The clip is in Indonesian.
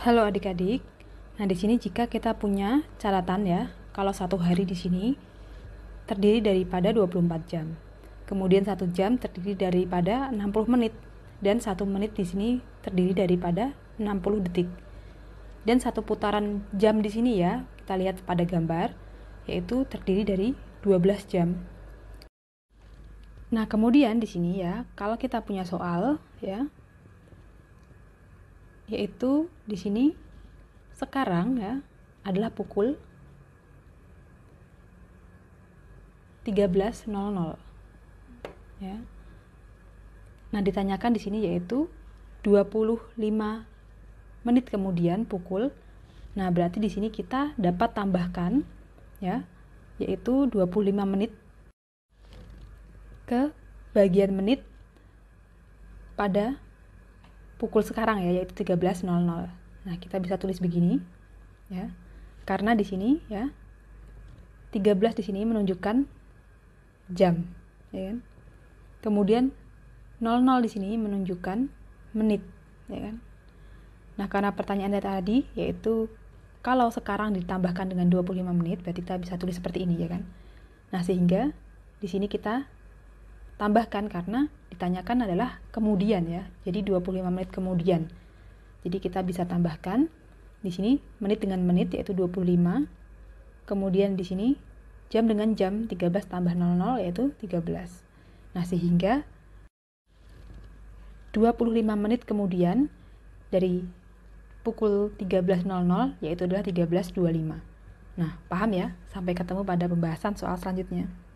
Halo adik-adik. Nah, di sini jika kita punya catatan ya, kalau satu hari di sini terdiri daripada 24 jam. Kemudian satu jam terdiri daripada 60 menit dan satu menit di sini terdiri daripada 60 detik. Dan satu putaran jam di sini ya, kita lihat pada gambar yaitu terdiri dari 12 jam. Nah, kemudian di sini ya, kalau kita punya soal ya, yaitu di sini sekarang ya adalah pukul 13.00 ya. Nah, ditanyakan di sini yaitu 25 menit kemudian pukul. Nah, berarti di sini kita dapat tambahkan ya, yaitu 25 menit ke bagian menit pada pukul sekarang ya yaitu 13.00. Nah, kita bisa tulis begini ya. Karena di sini ya 13 di sini menunjukkan jam, ya kan? Kemudian 00 di sini menunjukkan menit, ya kan? Nah, karena pertanyaan dari tadi yaitu kalau sekarang ditambahkan dengan 25 menit berarti kita bisa tulis seperti ini ya kan. Nah, sehingga di sini kita tambahkan karena ditanyakan adalah kemudian ya. Jadi 25 menit kemudian. Jadi kita bisa tambahkan di sini menit dengan menit yaitu 25. Kemudian di sini jam dengan jam 13 tambah 00 yaitu 13. Nah, sehingga 25 menit kemudian dari pukul 13.00 yaitu adalah 13.25. Nah, paham ya? Sampai ketemu pada pembahasan soal selanjutnya.